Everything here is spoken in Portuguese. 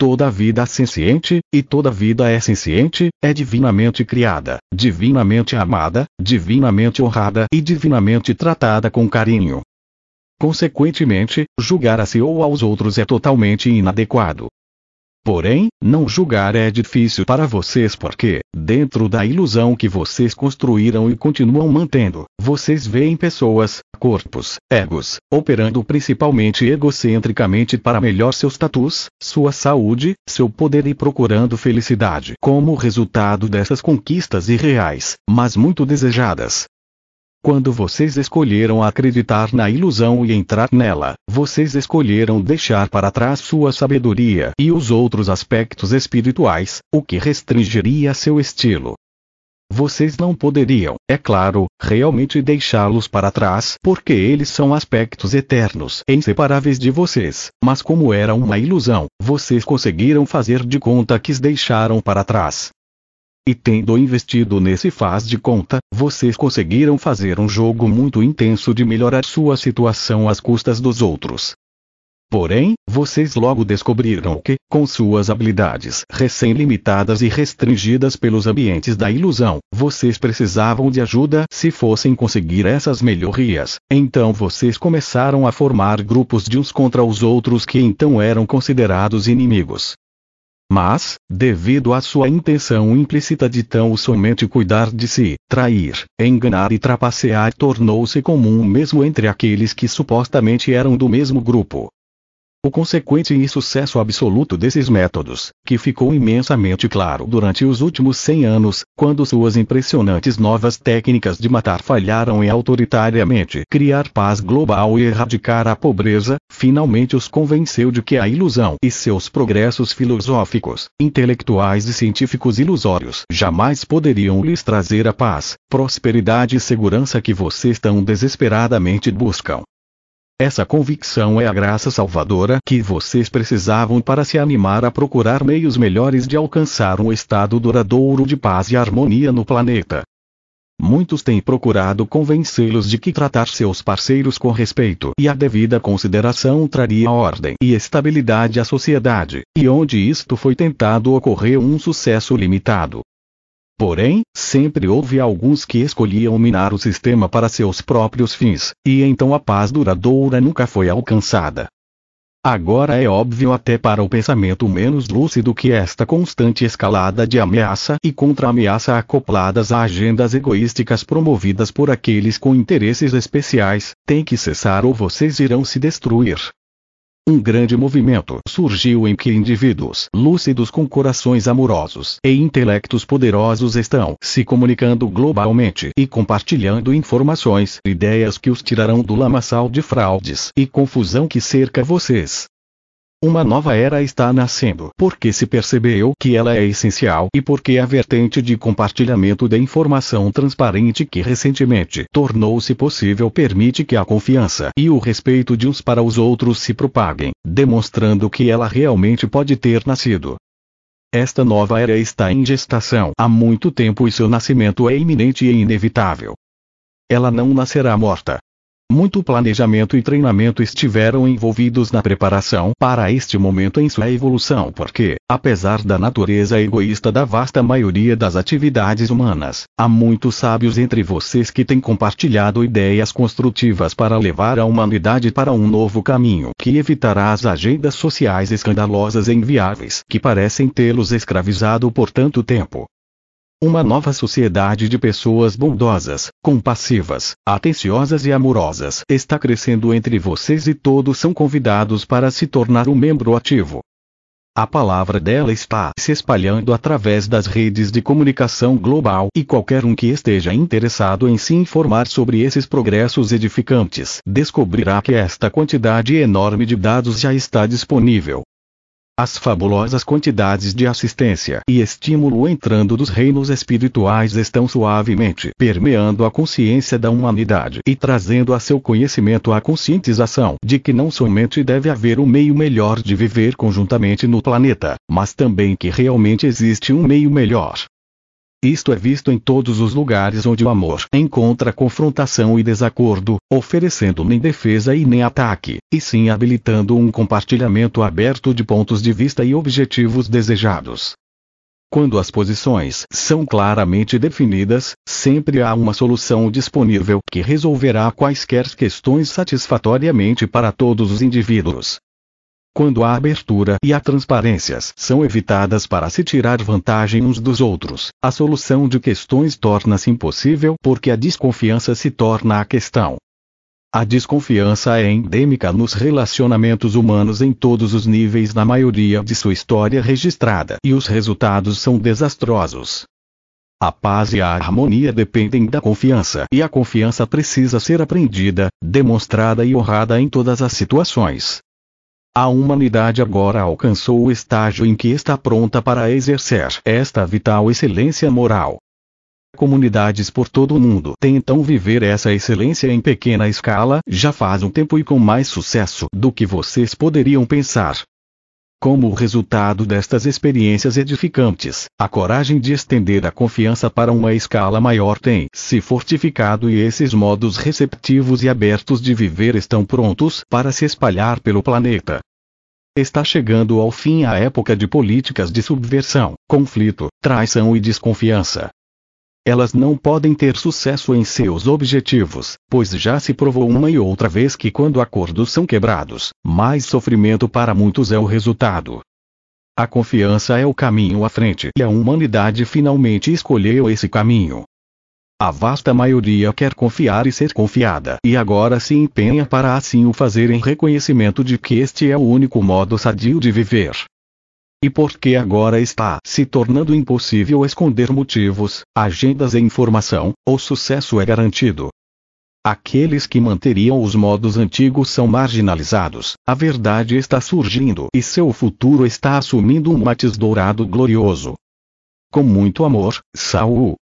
Toda vida é senciente, e toda vida é senciente, é divinamente criada, divinamente amada, divinamente honrada e divinamente tratada com carinho. Consequentemente, julgar a si ou aos outros é totalmente inadequado. Porém, não julgar é difícil para vocês porque, dentro da ilusão que vocês construíram e continuam mantendo, vocês veem pessoas, corpos, egos, operando principalmente egocentricamente para melhor seu status, sua saúde, seu poder e procurando felicidade como resultado dessas conquistas irreais, mas muito desejadas, quando vocês escolheram acreditar na ilusão e entrar nela, vocês escolheram deixar para trás sua sabedoria e os outros aspectos espirituais, o que restringiria seu estilo. Vocês não poderiam, é claro, realmente deixá-los para trás, porque eles são aspectos eternos, inseparáveis de vocês, mas como era uma ilusão, vocês conseguiram fazer de conta que os deixaram para trás. E tendo investido nesse faz de conta, vocês conseguiram fazer um jogo muito intenso de melhorar sua situação às custas dos outros. Porém, vocês logo descobriram que, com suas habilidades recém-limitadas e restringidas pelos ambientes da ilusão, vocês precisavam de ajuda se fossem conseguir essas melhorias. Então vocês começaram a formar grupos de uns contra os outros que então eram considerados inimigos. Mas, devido à sua intenção implícita de tão somente cuidar de si, trair, enganar e trapacear tornou-se comum mesmo entre aqueles que supostamente eram do mesmo grupo o consequente insucesso absoluto desses métodos, que ficou imensamente claro durante os últimos 100 anos, quando suas impressionantes novas técnicas de matar falharam em autoritariamente criar paz global e erradicar a pobreza, finalmente os convenceu de que a ilusão e seus progressos filosóficos, intelectuais e científicos ilusórios jamais poderiam lhes trazer a paz, prosperidade e segurança que vocês tão desesperadamente buscam. Essa convicção é a graça salvadora que vocês precisavam para se animar a procurar meios melhores de alcançar um estado duradouro de paz e harmonia no planeta. Muitos têm procurado convencê-los de que tratar seus parceiros com respeito e a devida consideração traria ordem e estabilidade à sociedade, e onde isto foi tentado ocorreu um sucesso limitado. Porém, sempre houve alguns que escolhiam minar o sistema para seus próprios fins, e então a paz duradoura nunca foi alcançada. Agora é óbvio até para o pensamento menos lúcido que esta constante escalada de ameaça e contra-ameaça acopladas a agendas egoísticas promovidas por aqueles com interesses especiais, tem que cessar ou vocês irão se destruir. Um grande movimento surgiu em que indivíduos lúcidos com corações amorosos e intelectos poderosos estão se comunicando globalmente e compartilhando informações, ideias que os tirarão do lamaçal de fraudes e confusão que cerca vocês. Uma nova era está nascendo, porque se percebeu que ela é essencial e porque a vertente de compartilhamento de informação transparente que recentemente tornou-se possível permite que a confiança e o respeito de uns para os outros se propaguem, demonstrando que ela realmente pode ter nascido. Esta nova era está em gestação há muito tempo e seu nascimento é iminente e inevitável. Ela não nascerá morta, muito planejamento e treinamento estiveram envolvidos na preparação para este momento em sua evolução, porque, apesar da natureza egoísta da vasta maioria das atividades humanas, há muitos sábios entre vocês que têm compartilhado ideias construtivas para levar a humanidade para um novo caminho que evitará as agendas sociais escandalosas e inviáveis que parecem tê-los escravizado por tanto tempo. Uma nova sociedade de pessoas bondosas, compassivas, atenciosas e amorosas está crescendo entre vocês e todos são convidados para se tornar um membro ativo. A palavra dela está se espalhando através das redes de comunicação global e qualquer um que esteja interessado em se informar sobre esses progressos edificantes descobrirá que esta quantidade enorme de dados já está disponível. As fabulosas quantidades de assistência e estímulo entrando dos reinos espirituais estão suavemente permeando a consciência da humanidade e trazendo a seu conhecimento a conscientização de que não somente deve haver um meio melhor de viver conjuntamente no planeta, mas também que realmente existe um meio melhor isto é visto em todos os lugares onde o amor encontra confrontação e desacordo, oferecendo nem defesa e nem ataque, e sim habilitando um compartilhamento aberto de pontos de vista e objetivos desejados. Quando as posições são claramente definidas, sempre há uma solução disponível que resolverá quaisquer questões satisfatoriamente para todos os indivíduos quando a abertura e a transparências são evitadas para se tirar vantagem uns dos outros, a solução de questões torna-se impossível porque a desconfiança se torna a questão. A desconfiança é endêmica nos relacionamentos humanos em todos os níveis na maioria de sua história registrada e os resultados são desastrosos. A paz e a harmonia dependem da confiança e a confiança precisa ser aprendida, demonstrada e honrada em todas as situações. A humanidade agora alcançou o estágio em que está pronta para exercer esta vital excelência moral. Comunidades por todo o mundo tentam viver essa excelência em pequena escala já faz um tempo e com mais sucesso do que vocês poderiam pensar. Como resultado destas experiências edificantes, a coragem de estender a confiança para uma escala maior tem se fortificado e esses modos receptivos e abertos de viver estão prontos para se espalhar pelo planeta. Está chegando ao fim a época de políticas de subversão, conflito, traição e desconfiança. Elas não podem ter sucesso em seus objetivos, pois já se provou uma e outra vez que quando acordos são quebrados, mais sofrimento para muitos é o resultado. A confiança é o caminho à frente e a humanidade finalmente escolheu esse caminho. A vasta maioria quer confiar e ser confiada e agora se empenha para assim o fazer em reconhecimento de que este é o único modo sadio de viver. E porque agora está se tornando impossível esconder motivos, agendas e informação, o sucesso é garantido. Aqueles que manteriam os modos antigos são marginalizados, a verdade está surgindo e seu futuro está assumindo um matiz dourado glorioso. Com muito amor, Saul.